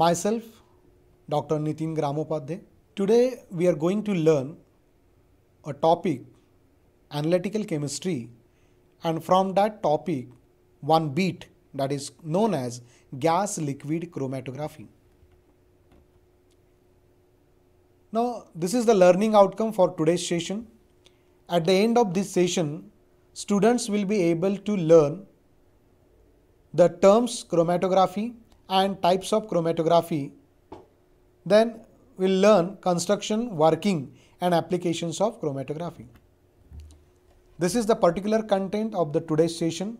Myself, Dr. Nitin Gramopadhyay. Today we are going to learn a topic, analytical chemistry, and from that topic, one beat that is known as gas liquid chromatography. Now, this is the learning outcome for today's session. At the end of this session, students will be able to learn the terms chromatography, and types of chromatography. Then we will learn construction, working and applications of chromatography. This is the particular content of the today's session.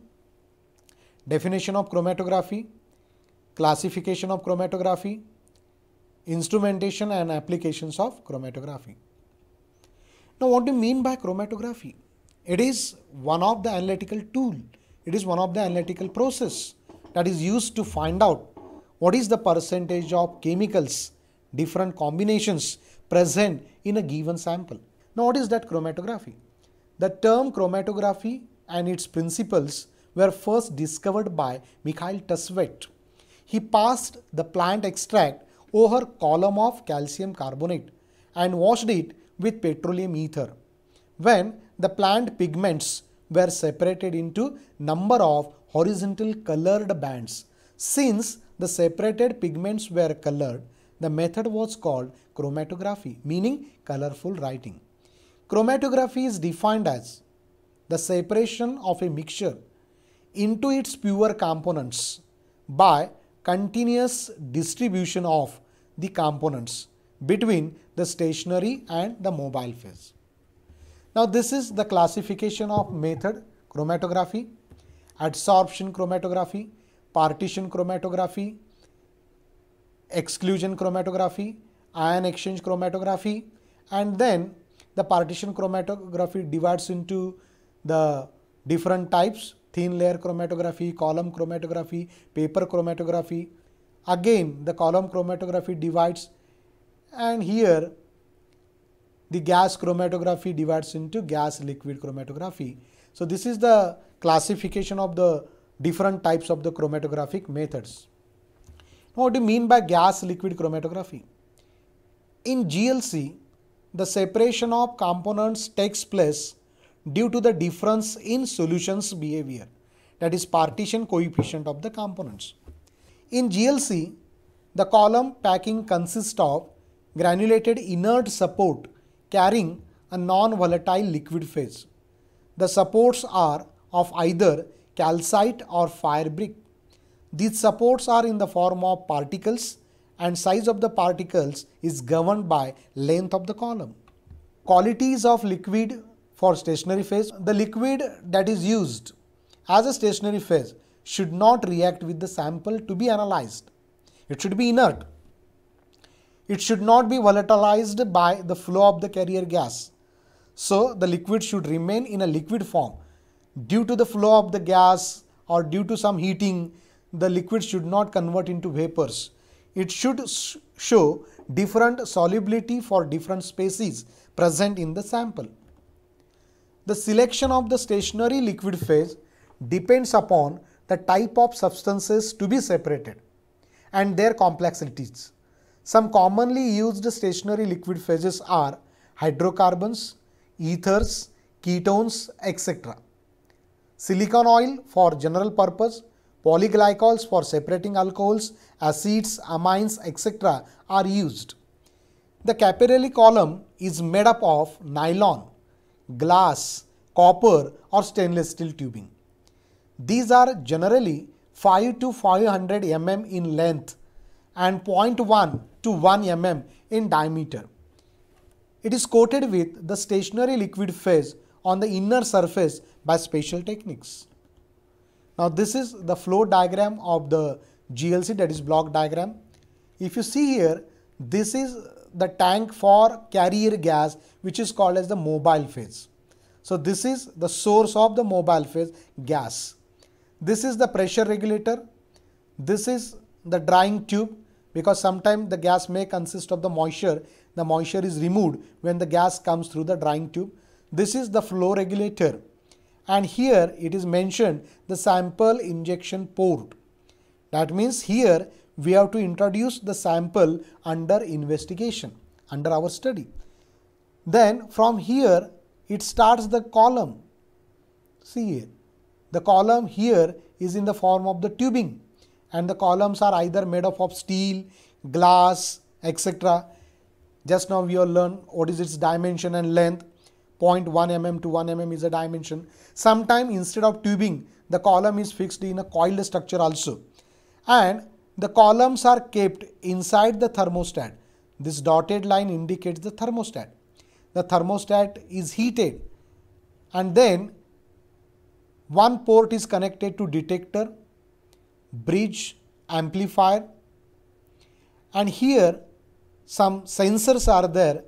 Definition of chromatography, classification of chromatography, instrumentation and applications of chromatography. Now what do you mean by chromatography? It is one of the analytical tool. It is one of the analytical process that is used to find out what is the percentage of chemicals, different combinations present in a given sample. Now what is that chromatography? The term chromatography and its principles were first discovered by Mikhail Tusvet. He passed the plant extract over column of calcium carbonate and washed it with petroleum ether. When the plant pigments were separated into number of horizontal colored bands since the separated pigments were colored, the method was called chromatography, meaning colorful writing. Chromatography is defined as the separation of a mixture into its pure components by continuous distribution of the components between the stationary and the mobile phase. Now this is the classification of method chromatography, adsorption chromatography, partition chromatography, exclusion chromatography, ion exchange chromatography, and then the partition chromatography divides into the different types thin layer chromatography, column chromatography, paper chromatography. Again, the column chromatography divides, and here the gas chromatography divides into gas liquid chromatography. So, this is the classification of the different types of the chromatographic methods. Now, what do you mean by gas liquid chromatography? In GLC, the separation of components takes place due to the difference in solutions behavior that is partition coefficient of the components. In GLC, the column packing consists of granulated inert support carrying a non-volatile liquid phase. The supports are of either calcite or fire brick. These supports are in the form of particles and size of the particles is governed by length of the column. Qualities of liquid for stationary phase. The liquid that is used as a stationary phase should not react with the sample to be analyzed. It should be inert. It should not be volatilized by the flow of the carrier gas. So the liquid should remain in a liquid form due to the flow of the gas or due to some heating, the liquid should not convert into vapors. It should show different solubility for different species present in the sample. The selection of the stationary liquid phase depends upon the type of substances to be separated and their complexities. Some commonly used stationary liquid phases are hydrocarbons, ethers, ketones, etc silicon oil for general purpose, polyglycols for separating alcohols, acids, amines, etc. are used. The capillary column is made up of nylon, glass, copper or stainless steel tubing. These are generally 5 to 500 mm in length and 0.1 to 1 mm in diameter. It is coated with the stationary liquid phase on the inner surface by spatial techniques. Now this is the flow diagram of the GLC that is block diagram. If you see here, this is the tank for carrier gas which is called as the mobile phase. So this is the source of the mobile phase gas. This is the pressure regulator. This is the drying tube because sometimes the gas may consist of the moisture. The moisture is removed when the gas comes through the drying tube. This is the flow regulator and here it is mentioned the sample injection port. That means here we have to introduce the sample under investigation, under our study. Then from here it starts the column. See here, the column here is in the form of the tubing and the columns are either made up of steel, glass, etc. Just now we have learned what is its dimension and length. 0.1 mm to 1 mm is a dimension. Sometimes instead of tubing, the column is fixed in a coiled structure also. And the columns are kept inside the thermostat. This dotted line indicates the thermostat. The thermostat is heated and then one port is connected to detector, bridge, amplifier and here some sensors are there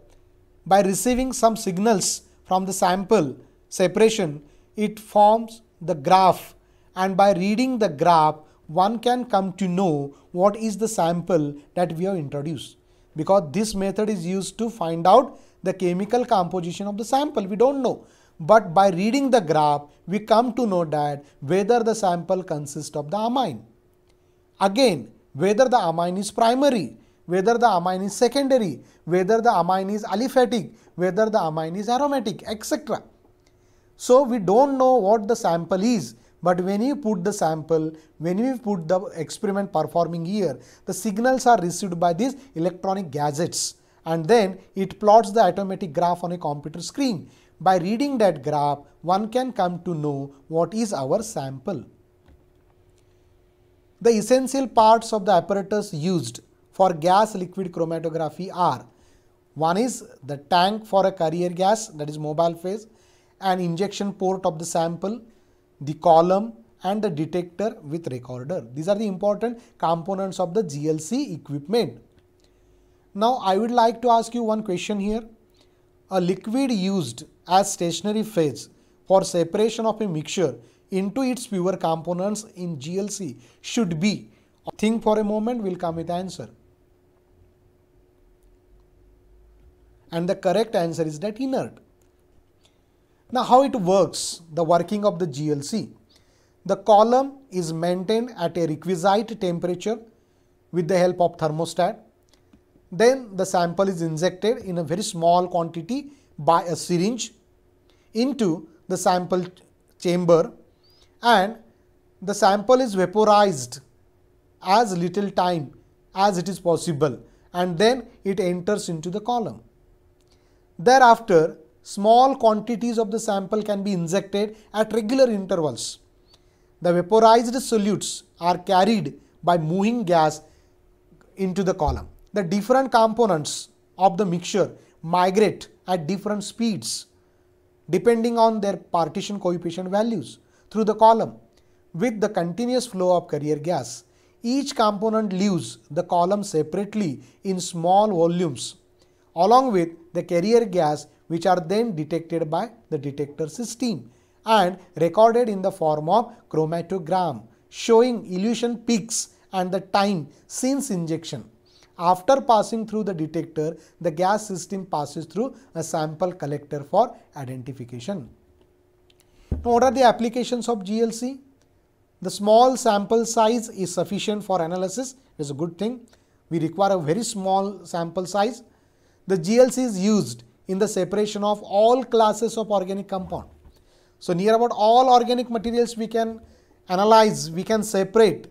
by receiving some signals from the sample separation, it forms the graph and by reading the graph, one can come to know what is the sample that we have introduced because this method is used to find out the chemical composition of the sample. We don't know but by reading the graph we come to know that whether the sample consists of the amine. Again whether the amine is primary whether the amine is secondary, whether the amine is aliphatic, whether the amine is aromatic, etc. So we don't know what the sample is, but when you put the sample, when you put the experiment performing here, the signals are received by these electronic gadgets and then it plots the automatic graph on a computer screen. By reading that graph, one can come to know what is our sample. The essential parts of the apparatus used for gas liquid chromatography are one is the tank for a carrier gas that is mobile phase, an injection port of the sample, the column and the detector with recorder. These are the important components of the GLC equipment. Now I would like to ask you one question here. A liquid used as stationary phase for separation of a mixture into its pure components in GLC should be. Think for a moment, we'll come with answer. and the correct answer is that inert. Now how it works, the working of the GLC. The column is maintained at a requisite temperature with the help of thermostat. Then the sample is injected in a very small quantity by a syringe into the sample chamber and the sample is vaporized as little time as it is possible and then it enters into the column. Thereafter, small quantities of the sample can be injected at regular intervals. The vaporized solutes are carried by moving gas into the column. The different components of the mixture migrate at different speeds depending on their partition coefficient values through the column with the continuous flow of carrier gas. Each component leaves the column separately in small volumes along with the carrier gas which are then detected by the detector system and recorded in the form of chromatogram showing elution peaks and the time since injection. After passing through the detector, the gas system passes through a sample collector for identification. Now, what are the applications of GLC? The small sample size is sufficient for analysis, it is a good thing. We require a very small sample size the GLC is used in the separation of all classes of organic compound. So near about all organic materials we can analyze, we can separate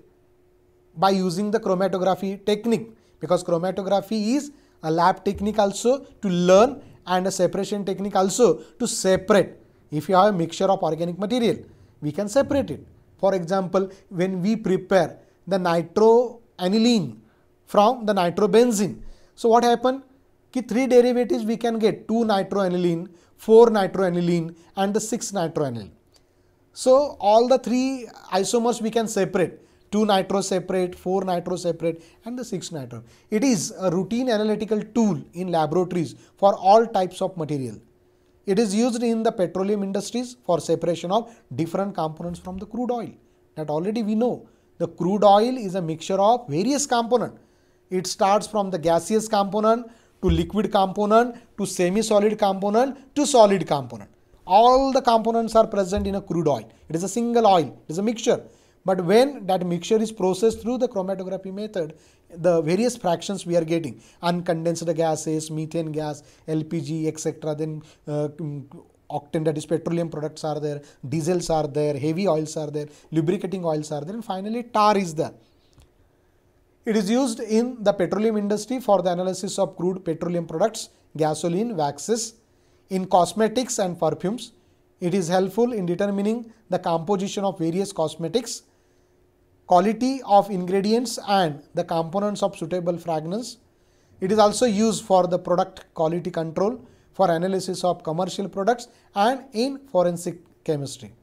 by using the chromatography technique because chromatography is a lab technique also to learn and a separation technique also to separate. If you have a mixture of organic material, we can separate it. For example, when we prepare the nitroaniline from the nitrobenzene. So what happened? कि three derivatives we can get two nitroaniline, four nitroaniline and the six nitroaniline. So all the three isomers we can separate. 2 nitro separate, 4 nitro separate and the 6 nitro. It is a routine analytical tool in laboratories for all types of material. It is used in the petroleum industries for separation of different components from the crude oil. That already we know. The crude oil is a mixture of various component. It starts from the gaseous component to liquid component, to semi-solid component, to solid component. All the components are present in a crude oil. It is a single oil, it is a mixture. But when that mixture is processed through the chromatography method, the various fractions we are getting, uncondensed gases, methane gas, LPG, etc., then uh, mm, octane that is petroleum products are there, diesels are there, heavy oils are there, lubricating oils are there, and finally tar is there. It is used in the petroleum industry for the analysis of crude petroleum products, gasoline, waxes, in cosmetics and perfumes. It is helpful in determining the composition of various cosmetics, quality of ingredients and the components of suitable fragrance. It is also used for the product quality control, for analysis of commercial products and in forensic chemistry.